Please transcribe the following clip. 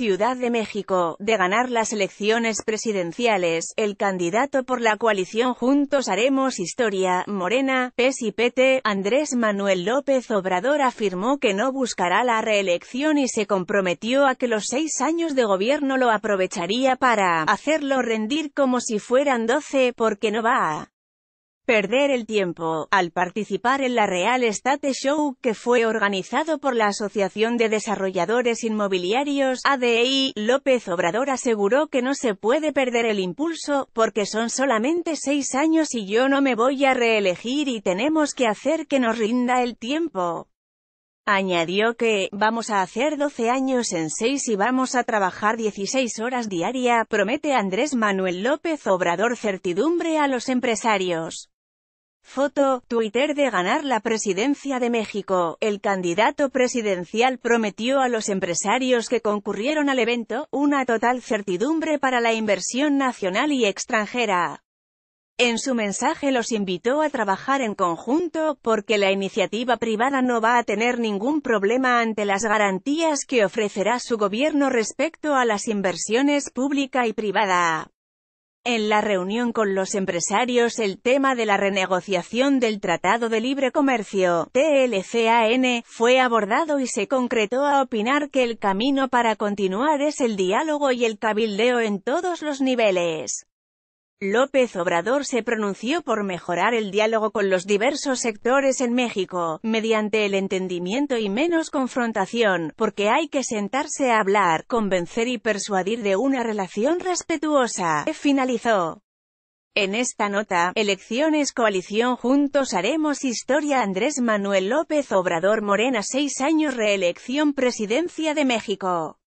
Ciudad de México, de ganar las elecciones presidenciales, el candidato por la coalición Juntos Haremos Historia, Morena, PES y PT, Andrés Manuel López Obrador afirmó que no buscará la reelección y se comprometió a que los seis años de gobierno lo aprovecharía para hacerlo rendir como si fueran doce, porque no va a perder el tiempo, al participar en la Real Estate Show que fue organizado por la Asociación de Desarrolladores Inmobiliarios, ADI, López Obrador aseguró que no se puede perder el impulso, porque son solamente seis años y yo no me voy a reelegir y tenemos que hacer que nos rinda el tiempo. Añadió que, vamos a hacer 12 años en seis y vamos a trabajar 16 horas diaria, promete Andrés Manuel López Obrador certidumbre a los empresarios. Foto, Twitter de ganar la presidencia de México. El candidato presidencial prometió a los empresarios que concurrieron al evento, una total certidumbre para la inversión nacional y extranjera. En su mensaje los invitó a trabajar en conjunto, porque la iniciativa privada no va a tener ningún problema ante las garantías que ofrecerá su gobierno respecto a las inversiones pública y privada. En la reunión con los empresarios el tema de la renegociación del Tratado de Libre Comercio, TLCAN, fue abordado y se concretó a opinar que el camino para continuar es el diálogo y el cabildeo en todos los niveles. López Obrador se pronunció por mejorar el diálogo con los diversos sectores en México, mediante el entendimiento y menos confrontación, porque hay que sentarse a hablar, convencer y persuadir de una relación respetuosa, finalizó. En esta nota, elecciones coalición juntos haremos historia Andrés Manuel López Obrador Morena seis años reelección presidencia de México.